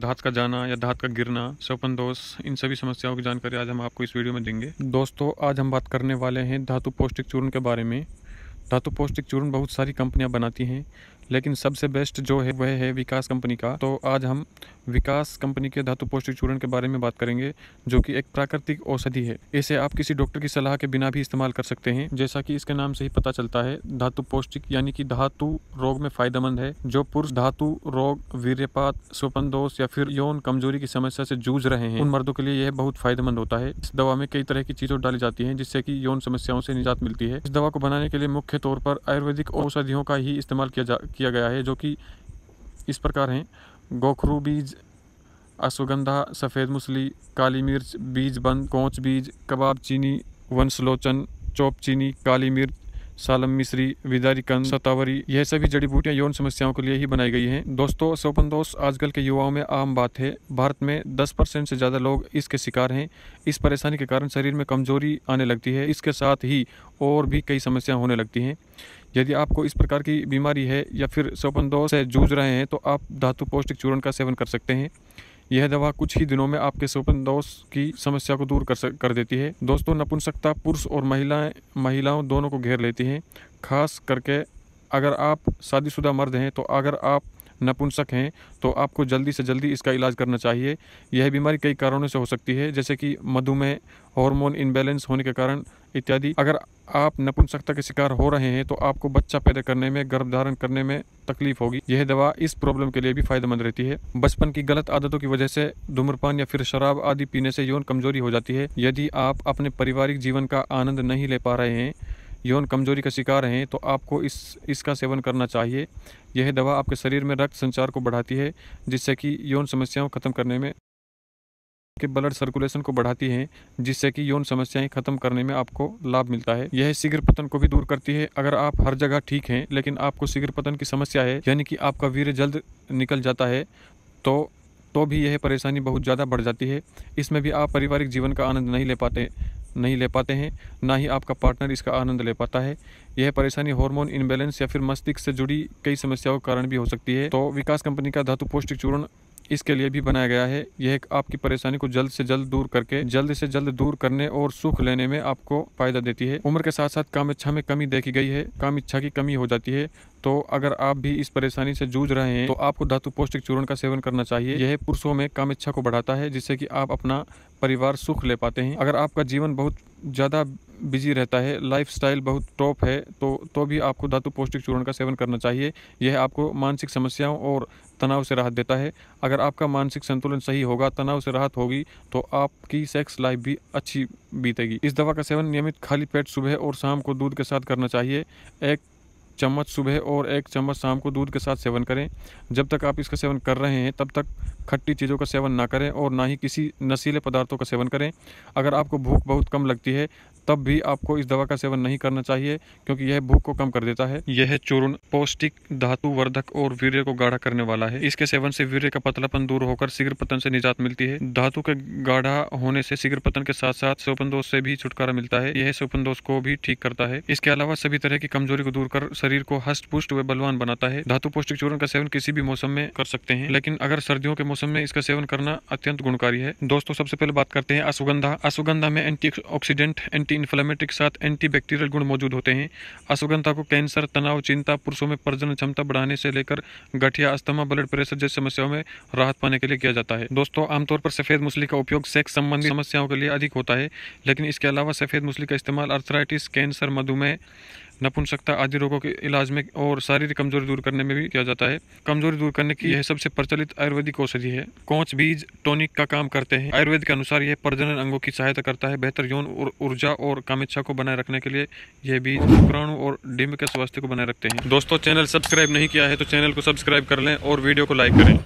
धात का जाना या धात का गिरना स्वपन दोष इन सभी समस्याओं की जानकारी आज हम आपको इस वीडियो में देंगे दोस्तों आज हम बात करने वाले हैं धातु पौष्टिक चूर्ण के बारे में धातु पौष्टिक चूर्ण बहुत सारी कंपनियां बनाती हैं लेकिन सबसे बेस्ट जो है वह है विकास कंपनी का तो आज हम विकास कंपनी के धातु पौष्टिक चूर्ण के बारे में बात करेंगे जो कि एक प्राकृतिक औषधि है इसे आप किसी डॉक्टर की सलाह के बिना भी इस्तेमाल कर सकते हैं जैसा कि इसके नाम से ही पता चलता है धातु पौष्टिक यानी कि धातु रोग में फायदेमंद है जो पुरुष धातु रोग वीरपात स्वपन दोष या फिर यौन कमजोरी की समस्या से जूझ रहे हैं उन मर्दों के लिए यह बहुत फायदेमंद होता है इस दवा में कई तरह की चीजों डाली जाती है जिससे की यौन समस्याओं से निजात मिलती है इस दवा को बनाने के लिए मुख्य तौर पर आयुर्वेदिक औषधियों का ही इस्तेमाल किया जा किया गया है जो कि इस प्रकार हैं गोखरू बीज अश्वगंधा सफ़ेद मूसली काली मिर्च बीज बंद कोंच बीज कबाब चीनी वंशलोचन चौप चीनी काली मिर्च सालम मिश्री विदारी विदारिकन सतावरी यह सभी जड़ी बूटियां यौन समस्याओं के लिए ही बनाई गई हैं दोस्तों सोपन दोष आजकल के युवाओं में आम बात है भारत में 10 परसेंट से ज़्यादा लोग इसके शिकार हैं इस परेशानी के कारण शरीर में कमजोरी आने लगती है इसके साथ ही और भी कई समस्याएं होने लगती हैं यदि आपको इस प्रकार की बीमारी है या फिर दोष से जूझ रहे हैं तो आप धातु पौष्टिक चूर्ण का सेवन कर सकते हैं यह दवा कुछ ही दिनों में आपके स्वपन दोष की समस्या को दूर कर सक, कर देती है दोस्तों नपुंसकता पुरुष और महिलाएं महिलाओं दोनों को घेर लेती हैं खास करके अगर आप शादीशुदा मर्द हैं तो अगर आप नपुंसक हैं तो आपको जल्दी से जल्दी इसका इलाज करना चाहिए यह बीमारी कई कारणों से हो सकती है जैसे कि मधुमेह हार्मोन इनबैलेंस होने के कारण इत्यादि अगर आप नपुंसकता के शिकार हो रहे हैं तो आपको बच्चा पैदा करने में गर्भ धारण करने में तकलीफ होगी यह दवा इस प्रॉब्लम के लिए भी फायदेमंद रहती है बचपन की गलत आदतों की वजह से धूम्रपान या फिर शराब आदि पीने से यौन कमजोरी हो जाती है यदि आप अपने पारिवारिक जीवन का आनंद नहीं ले पा रहे हैं यौन कमजोरी का शिकार हैं तो आपको इस इसका सेवन करना चाहिए यह दवा आपके शरीर में रक्त संचार को बढ़ाती है जिससे कि यौन समस्याओं खत्म करने में के ब्लड सर्कुलेशन को बढ़ाती है जिससे कि यौन समस्याएं खत्म करने में आपको लाभ मिलता है यह शीघ्र पतन को भी दूर करती है अगर आप हर जगह ठीक हैं लेकिन आपको शीघ्र पतन की समस्या है यानी कि आपका वीर जल्द निकल जाता है तो तो भी यह परेशानी बहुत ज़्यादा बढ़ जाती है इसमें भी आप पारिवारिक जीवन का आनंद नहीं ले पाते नहीं ले पाते हैं ना ही आपका पार्टनर इसका आनंद ले पाता है यह परेशानी हार्मोन इनबैलेंस या फिर मस्तिष्क से जुड़ी कई समस्याओं का कारण भी हो सकती है तो विकास कंपनी का धातु पौष्टिक चूर्ण इसके लिए भी बनाया गया है यह आपकी परेशानी को जल्द से जल्द दूर करके जल्द से जल्द दूर करने और सुख लेने में आपको फायदा देती है उम्र के साथ साथ काम इच्छा में कमी देखी गई है काम इच्छा की कमी हो जाती है तो अगर आप भी इस परेशानी से जूझ रहे हैं तो आपको धातु पौष्टिक चूर्ण का सेवन करना चाहिए यह पुरुषों में काम इच्छा को बढ़ाता है जिससे कि आप अपना परिवार सुख ले पाते हैं अगर आपका जीवन बहुत ज़्यादा बिजी रहता है स्टाइल बहुत टॉप है तो तो भी आपको धातु पौष्टिक चूर्ण का सेवन करना चाहिए यह आपको मानसिक समस्याओं और तनाव से राहत देता है अगर आपका मानसिक संतुलन सही होगा तनाव से राहत होगी तो आपकी सेक्स लाइफ भी अच्छी बीतेगी इस दवा का सेवन नियमित खाली पेट सुबह और शाम को दूध के साथ करना चाहिए एक चम्मच सुबह और एक चम्मच शाम को दूध के साथ सेवन करें जब तक आप इसका सेवन कर रहे हैं तब तक खट्टी चीज़ों का सेवन ना करें और ना ही किसी नशीले पदार्थों का सेवन करें अगर आपको भूख बहुत कम लगती है तब भी आपको इस दवा का सेवन नहीं करना चाहिए क्योंकि यह भूख को कम कर देता है यह चूर्ण पौष्टिक धातु वर्धक और वीर्य को गाढ़ा करने वाला है इसके सेवन से वीर्य का पतलापन दूर होकर शीघ्र पतन से निजात मिलती है धातु के गाढ़ा होने से शीघ्र पतन के साथ साथ स्वपन दोष से भी छुटकारा मिलता है यह स्वपन दोष को भी ठीक करता है इसके अलावा सभी तरह की कमजोरी को दूर कर शरीर को हस्त पुष्ट व बलवान बनाता है धातु पौष्टिक चूर्ण का सेवन किसी भी मौसम में कर सकते हैं लेकिन अगर सर्दियों के मौसम में इसका सेवन करना अत्यंत गुणकारी है दोस्तों सबसे पहले बात करते हैं अश्वगंधा अश्वगंधा में anti oxidant anti anti inflammatory के साथ एंटी बैक्टीरियल गुण मौजूद होते हैं अश्वगंधा को कैंसर तनाव चिंता पुरुषों में प्रजन क्षमता बढ़ाने से लेकर गठिया अस्थमा ब्लड प्रेशर जैसी समस्याओं में राहत पाने के लिए किया जाता है दोस्तों आमतौर पर सफेद मुसली का उपयोग सेक्स संबंधी समस्याओं के लिए अधिक होता है लेकिन इसके अलावा सफेद मुसली का इस्तेमाल अर्थराइटिस कैंसर मधुमेह नपुंसकता आदि रोगों के इलाज में और शारीरिक कमजोरी दूर करने में भी किया जाता है कमजोरी दूर करने की यह सबसे प्रचलित आयुर्वेदिक औषधि है कोच बीज टोनिक का काम करते हैं आयुर्वेद के अनुसार यह प्रजनन अंगों की सहायता करता है बेहतर यौन ऊर्जा और कामेच्छा को बनाए रखने के लिए यह बीज प्राणु और डिम्ब के स्वास्थ्य को बनाए रखते हैं दोस्तों चैनल सब्सक्राइब नहीं किया है तो चैनल को सब्सक्राइब कर लें और वीडियो को लाइक करें